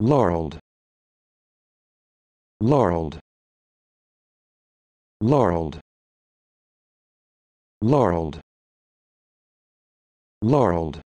laureled laureled laureled laureled laureled